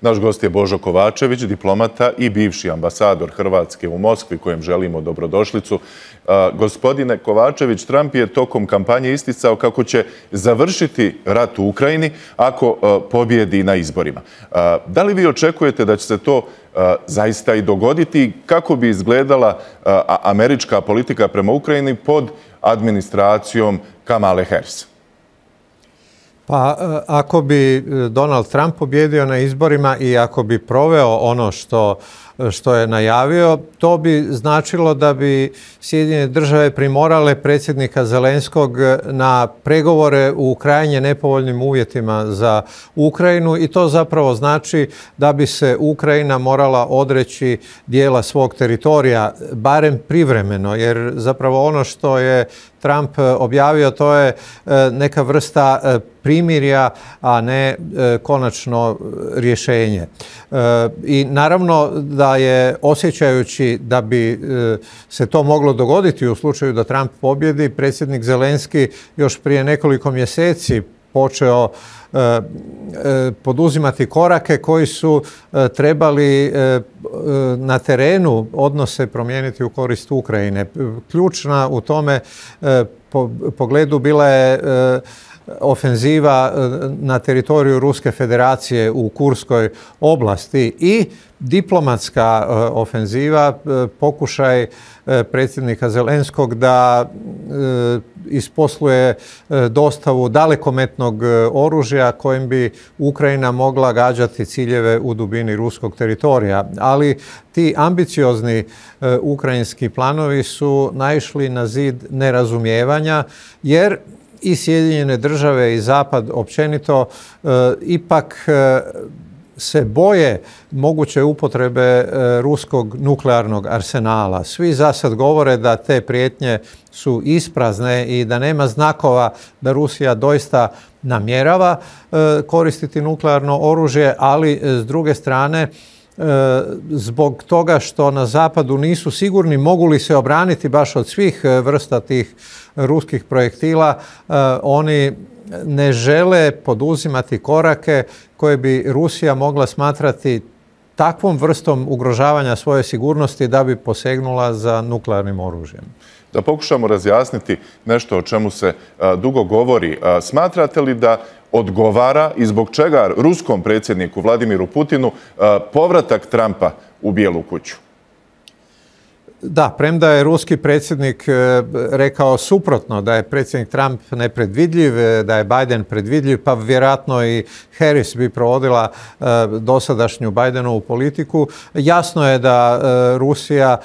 Naš gost je Božo Kovačević, diplomata i bivši ambasador Hrvatske u Moskvi, kojem želimo dobrodošlicu. E, gospodine Kovačević, Trump je tokom kampanje isticao kako će završiti rat u Ukrajini ako e, pobjedi na izborima. E, da li vi očekujete da će se to zaista i dogoditi? Kako bi izgledala američka politika prema Ukrajini pod administracijom Kamale Hersa? Pa e, ako bi e, Donald Trump pobjedio na izborima i ako bi proveo ono što što je najavio, to bi značilo da bi Sjedinjene države primorale predsjednika Zelenskog na pregovore u krajnje nepovoljnim uvjetima za Ukrajinu i to zapravo znači da bi se Ukrajina morala odreći dijela svog teritorija, barem privremeno, jer zapravo ono što je Trump objavio, to je e, neka vrsta e, primirja, a ne e, konačno rješenje. I naravno da je osjećajući da bi e, se to moglo dogoditi u slučaju da Trump pobjedi, predsjednik Zelenski još prije nekoliko mjeseci počeo e, e, poduzimati korake koji su trebali na terenu odnose promijeniti u korist Ukrajine. Ključna u tome pogledu bila je ofenziva eh, na teritoriju Ruske federacije u Kurskoj oblasti i diplomatska eh, ofenziva, eh, pokušaj predsjednika Zelenskog da isposluje dostavu dalekometnog oružja kojim bi Ukrajina mogla gađati ciljeve u dubini ruskog teritorija. Ali ti ambiciozni ukrajinski planovi su naišli na zid nerazumijevanja jer i Sjedinjene države i Zapad općenito e, ipak e, se boje moguće upotrebe e, ruskog nuklearnog arsenala. Svi za sad govore da te prijetnje su isprazne i da nema znakova da Rusija doista namjerava koristiti nuklearno oružje, ali s druge strane E, zbog toga što na zapadu nisu sigurni mogu li se obraniti baš od svih e, vrsta tih ruskih projektila, e, oni ne žele poduzimati korake koje bi Rusija mogla smatrati takvom vrstom ugrožavanja svoje sigurnosti da bi posegnula za nuklearnim oružjem. Da pokušamo razjasniti nešto o čemu se dugo govori. smatrate li da odgovara i zbog čega ruskom predsjedniku Vladimiru Putinu e, povratak Trumpa u Bijelu kuću? Da, premda je ruski predsjednik e, rekao suprotno da je predsjednik Trump nepredvidljiv, e, da je Biden predvidljiv, pa vjerojatno i Harris bi provodila dosadašnju Bidenovu politiku. Jasno je da Rusija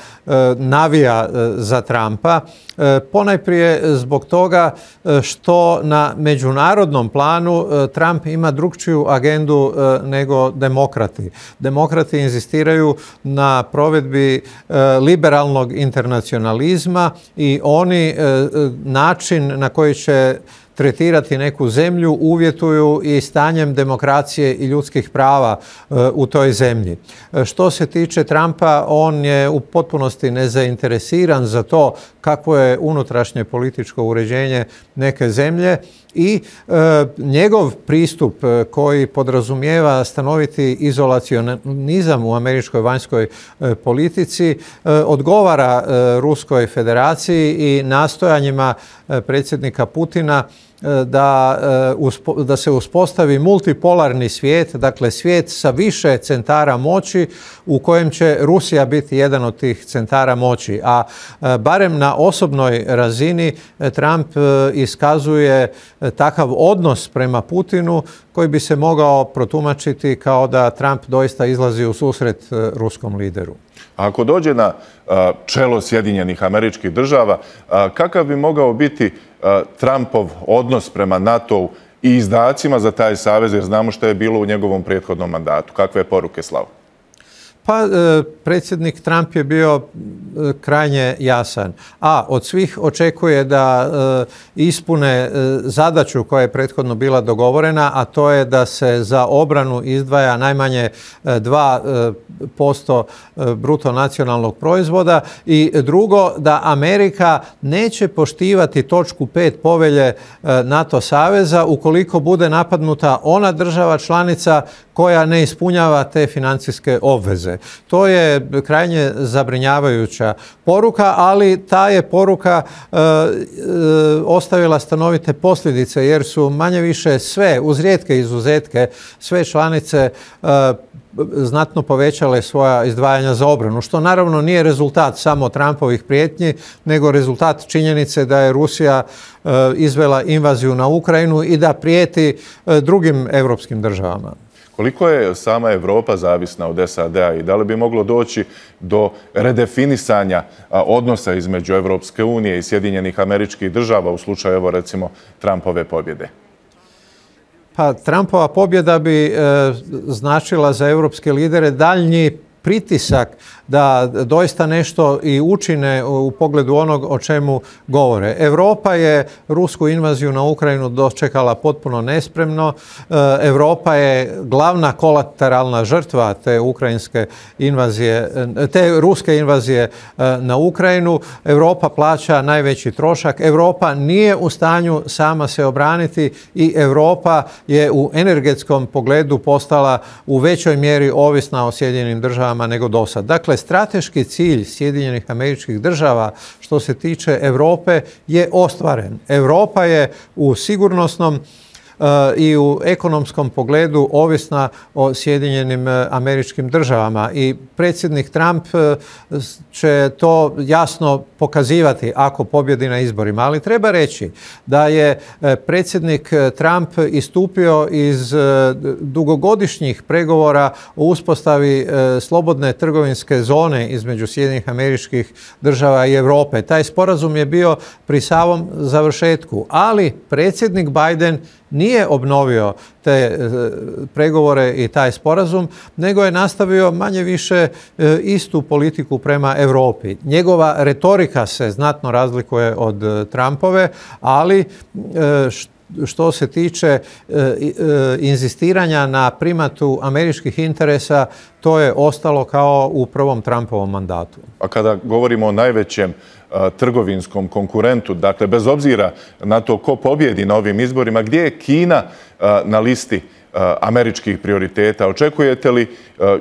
navija za Trumpa, E, ponajprije zbog toga e, što na međunarodnom planu e, Trump ima drugčiju agendu nego demokrati. Demokrati inzistiraju na provedbi liberalnog internacionalizma i oni način na koji će tretirati neku zemlju uvjetuju i stanjem demokracije i ljudskih prava e, u toj zemlji. E, što se tiče Trumpa, on je u potpunosti nezainteresiran za to kako je unutrašnje političko uređenje neke zemlje i e, njegov pristup e, koji podrazumijeva stanoviti izolacionizam u američkoj vanjskoj e, politici odgovara Ruskoj federaciji i nastojanjima predsjednika Putina E, e, da, se uspostavi multipolarni svijet, dakle svijet sa više centara moći u kojem će Rusija biti jedan od tih centara moći. A e, barem na osobnoj razini Trump iskazuje takav odnos prema Putinu koji bi se mogao protumačiti kao da Trump doista izlazi u susret ruskom lideru. Ako dođe na čelo Sjedinjenih američkih država, kakav bi mogao biti Trumpov odnos prema NATO-u i izdacima za taj savez, jer znamo što je bilo u njegovom prethodnom mandatu. Kakve je poruke, Slavo? Pa e, predsjednik Trump je bio e, krajnje jasan. A od svih očekuje da e, ispune zadaću koja je prethodno bila dogovorena, a to je da se za obranu izdvaja najmanje 2% bruto nacionalnog proizvoda i drugo da Amerika neće poštivati točku 5 povelje NATO saveza ukoliko bude napadnuta ona država članica koja ne ispunjava te financijske obveze. To je krajnje zabrinjavajuća poruka, ali ta je poruka e, e, ostavila stanovite posljedice jer su manje više sve, uz rijetke izuzetke, sve članice e, znatno povećale svoja izdvajanja za obranu, što naravno nije rezultat samo Trumpovih prijetnji, nego rezultat činjenice da je Rusija izvela invaziju na Ukrajinu i da prijeti drugim europskim državama. Koliko je sama Europa zavisna od SAD-a i da li bi moglo doći do redefinisanja odnosa između Evropske unije i Sjedinjenih američkih država u slučaju, evo recimo, Trumpove pobjede? Pa Trumpova pobjeda bi e, značila za evropske lidere daljnji pritisak da doista nešto i učine u pogledu onog o čemu govore. Europa je rusku invaziju na Ukrajinu dočekala potpuno nespremno. Europa je glavna kolateralna žrtva te ukrajinske invazije, te ruske invazije e, na Ukrajinu. Europa plaća najveći trošak. Europa nije u stanju sama se obraniti i Europa je u energetskom pogledu postala u većoj mjeri ovisna o Sjedinim državama nego do sad. Dakle, strateški cilj Sjedinjenih američkih država što se tiče Europe je ostvaren. Europa je u sigurnosnom E, i u ekonomskom pogledu ovisna o Sjedinjenim e, američkim državama i predsjednik Trump e, će to jasno pokazivati ako pobjedi na izborima, ali treba reći da je predsjednik Trump istupio iz dugogodišnjih pregovora o uspostavi slobodne trgovinske zone između Sjedinjenih američkih država i Europe. Taj sporazum je bio pri samom završetku, ali predsjednik Biden nije obnovio te e, pregovore i taj sporazum, nego je nastavio manje više e, istu politiku prema Europi. Njegova retorika se znatno razlikuje od e, Trumpove, ali što što se tiče e, e, inzistiranja na primatu američkih interesa, to je ostalo kao u prvom Trumpovom mandatu. A kada govorimo o najvećem e, trgovinskom konkurentu, dakle bez obzira na to ko pobjedi na ovim izborima, gdje je Kina na listi američkih prioriteta? Očekujete li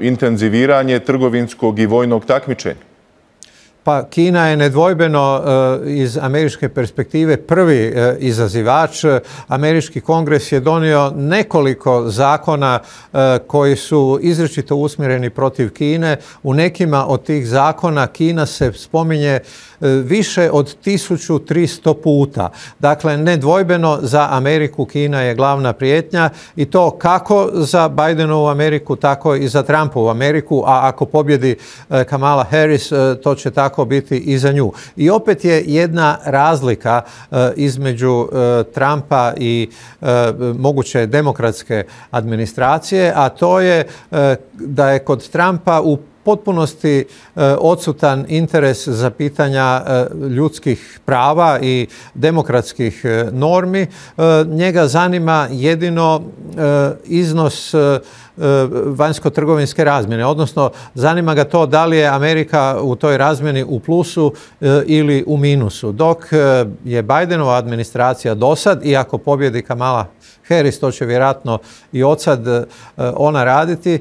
intenziviranje trgovinskog i vojnog takmičenja? Pa Kina je nedvojbeno eh, iz američke perspektive prvi eh, izazivač. Američki kongres je donio nekoliko zakona eh, koji su izričito usmjereni protiv Kine. U nekima od tih zakona Kina se spominje više od 1300 puta. Dakle, nedvojbeno za Ameriku Kina je glavna prijetnja i to kako za Bidenovu Ameriku, tako i za Trumpovu Ameriku, a ako pobjedi Kamala Harris, to će tako tako biti i za nju. I opet je jedna razlika e, između e, Trumpa i e, moguće demokratske administracije, a to je da je kod Trumpa u potpunosti odsutan interes za pitanja ljudskih prava i demokratskih normi. Njega zanima jedino iznos E, vanjsko-trgovinske razmjene. Odnosno, zanima ga to da li je Amerika u toj razmjeni u plusu e, ili u minusu. Dok e, je Bidenova administracija dosad, iako pobjedi Kamala Harris, to će vjerojatno i sad ona raditi,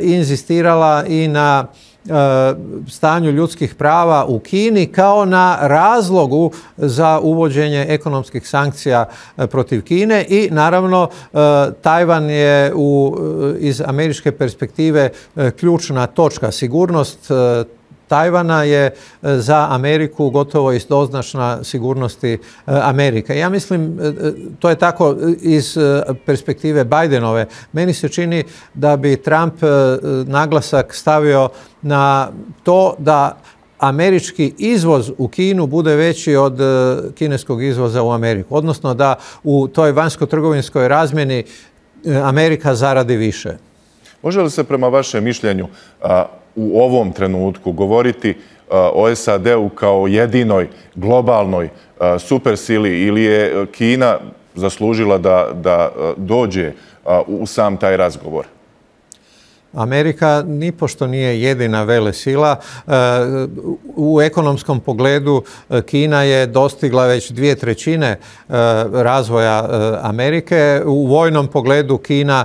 inzistirala i na E, stanju ljudskih prava u Kini kao na razlogu za uvođenje ekonomskih sankcija e, protiv Kine i naravno e, Tajvan je u, iz američke perspektive ključna točka sigurnost Tajvana je e, za Ameriku gotovo istoznačna sigurnosti e, Amerike. Ja mislim, e, to je tako iz perspektive Bidenove. Meni se čini da bi Trump naglasak stavio na to da američki izvoz u Kinu bude veći od kineskog izvoza u Ameriku. Odnosno da u toj vanjsko-trgovinskoj razmjeni Amerika zaradi više. Može li se prema vašem mišljenju u ovom trenutku govoriti e, o SAD-u kao jedinoj globalnoj e, supersili ili je Kina zaslužila da, da e, dođe u sam taj razgovor? Amerika nipošto nije jedina sila, e, U ekonomskom pogledu e, Kina je dostigla već dvije trećine e, razvoja Amerike. U vojnom pogledu Kina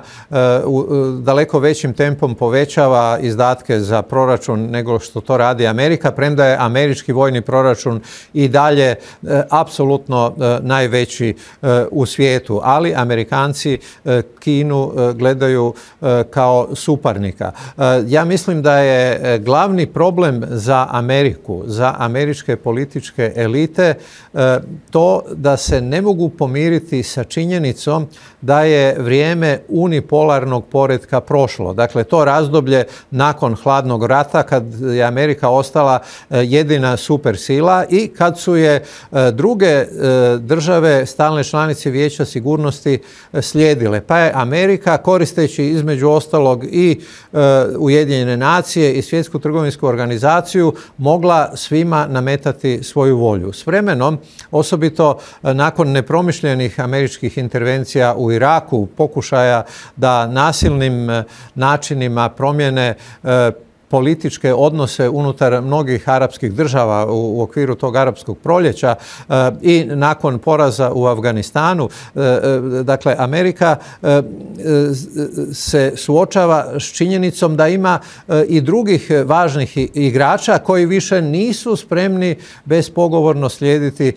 daleko većim tempom povećava izdatke za proračun nego što to radi Amerika, premda je američki vojni proračun i dalje apsolutno najveći u svijetu. Ali Amerikanci Kinu gledaju kao super suparnika. E, ja mislim da je e, glavni problem za Ameriku, za američke političke elite, e, to da se ne mogu pomiriti sa činjenicom da je vrijeme unipolarnog poretka prošlo. Dakle, to razdoblje nakon hladnog rata kad je Amerika ostala jedina supersila i kad su je druge države, stalne članice Vijeća sigurnosti slijedile. Pa je Amerika koristeći između ostalog i E, Ujedinjene nacije i svjetsku trgovinsku organizaciju mogla svima nametati svoju volju. S vremenom, osobito e, nakon nepromišljenih američkih intervencija u Iraku, pokušaja da nasilnim e, načinima promjene političke odnose unutar mnogih arapskih država u, okviru tog arapskog proljeća eh, i nakon poraza u Afganistanu. Eh, eh, dakle, Amerika se suočava s činjenicom da ima i drugih važnih igrača koji više nisu spremni bespogovorno slijediti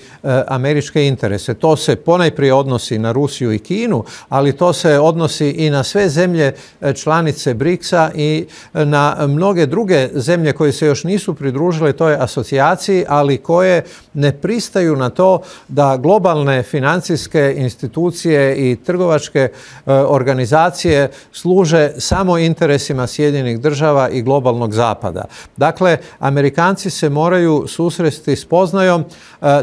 američke interese. To se ponajprije odnosi na Rusiju i Kinu, ali to se odnosi i na sve zemlje članice BRICS-a i na mnoge druge zemlje koje se još nisu pridružile toj asocijaciji, ali koje ne pristaju na to da globalne financijske institucije i trgovačke e, organizacije služe samo interesima Sjedinjenih država i globalnog zapada. Dakle, Amerikanci se moraju susresti s poznajom e,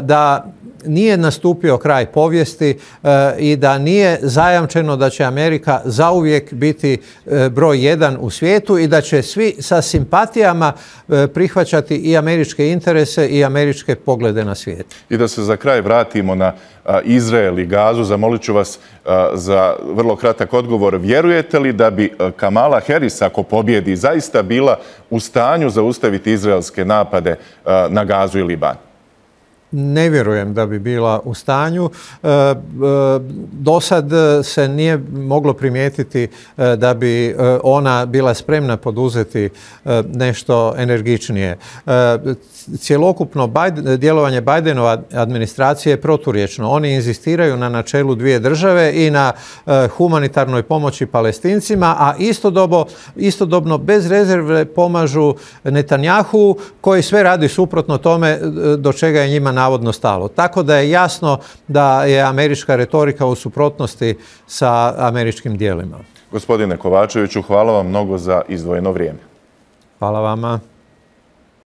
da nije nastupio kraj povijesti e, i da nije zajamčeno da će Amerika zauvijek biti e, broj jedan u svijetu i da će svi sa simpatijama e, prihvaćati i američke interese i američke poglede na svijet. I da se za kraj vratimo na Izrael i Gazu, zamolit ću vas za vrlo kratak odgovor. Vjerujete li da bi Kamala Harris, ako pobjedi, zaista bila u stanju zaustaviti izraelske napade na Gazu i Liban? ne vjerujem da bi bila u stanju. E, e, do sad se nije moglo primijetiti e, da bi ona bila spremna poduzeti nešto energičnije. Cjelokupno djelovanje Bajdenova administracije je proturječno. Oni inzistiraju na načelu dvije države i na humanitarnoj pomoći palestincima, a istodobno bez rezerve pomažu Netanjahu koji sve radi suprotno tome do čega je njima navodno stalo. Tako da je jasno da je američka retorika u suprotnosti sa američkim dijelima. Gospodine Kovačeviću, hvala vam mnogo za izdvojeno vrijeme. Hvala vama.